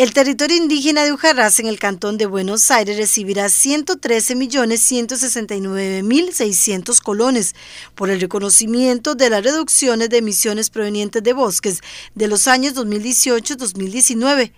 El territorio indígena de Ujarras en el cantón de Buenos Aires recibirá 113.169.600 colones por el reconocimiento de las reducciones de emisiones provenientes de bosques de los años 2018-2019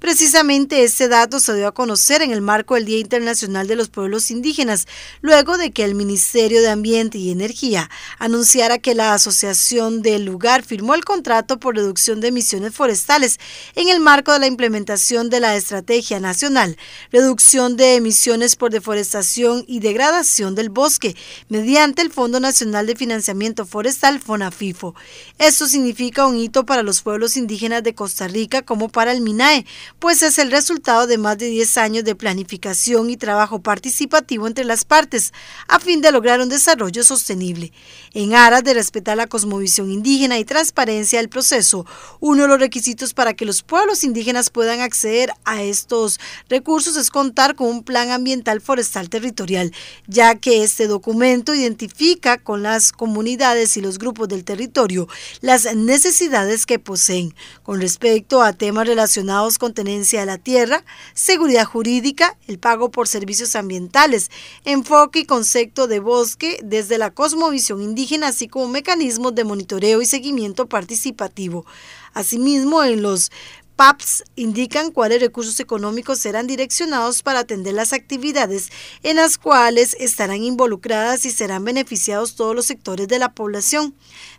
Precisamente este dato se dio a conocer en el marco del Día Internacional de los Pueblos Indígenas, luego de que el Ministerio de Ambiente y Energía anunciara que la asociación del lugar firmó el contrato por reducción de emisiones forestales en el marco de la implementación de la Estrategia Nacional, reducción de emisiones por deforestación y degradación del bosque, mediante el Fondo Nacional de Financiamiento Forestal FONAFIFO. Esto significa un hito para los pueblos indígenas de Costa Rica como para el MINAE, pues es el resultado de más de 10 años de planificación y trabajo participativo entre las partes, a fin de lograr un desarrollo sostenible. En aras de respetar la cosmovisión indígena y transparencia del proceso, uno de los requisitos para que los pueblos indígenas puedan acceder a estos recursos es contar con un plan ambiental forestal territorial, ya que este documento identifica con las comunidades y los grupos del territorio las necesidades que poseen. Con respecto a temas relacionados con tenencia de la tierra, seguridad jurídica, el pago por servicios ambientales, enfoque y concepto de bosque desde la cosmovisión indígena, así como mecanismos de monitoreo y seguimiento participativo. Asimismo, en los PAPS indican cuáles recursos económicos serán direccionados para atender las actividades en las cuales estarán involucradas y serán beneficiados todos los sectores de la población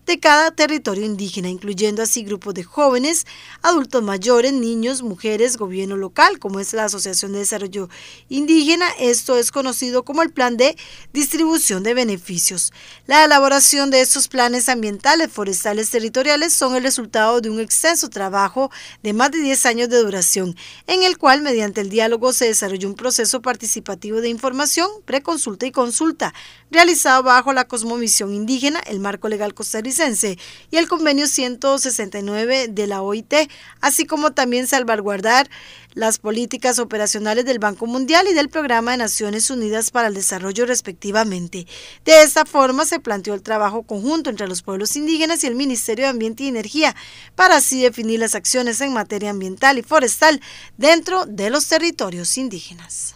de cada territorio indígena, incluyendo así grupos de jóvenes, adultos mayores, niños, mujeres, gobierno local, como es la Asociación de Desarrollo Indígena. Esto es conocido como el Plan de Distribución de Beneficios. La elaboración de estos planes ambientales, forestales, territoriales son el resultado de un extenso trabajo de más de 10 años de duración, en el cual mediante el diálogo se desarrolló un proceso participativo de información, preconsulta y consulta, realizado bajo la Cosmovisión Indígena, el marco legal costarricense y el convenio 169 de la OIT, así como también salvaguardar las políticas operacionales del Banco Mundial y del Programa de Naciones Unidas para el Desarrollo respectivamente. De esta forma se planteó el trabajo conjunto entre los pueblos indígenas y el Ministerio de Ambiente y Energía para así definir las acciones en materia Ambiental y Forestal dentro de los territorios indígenas.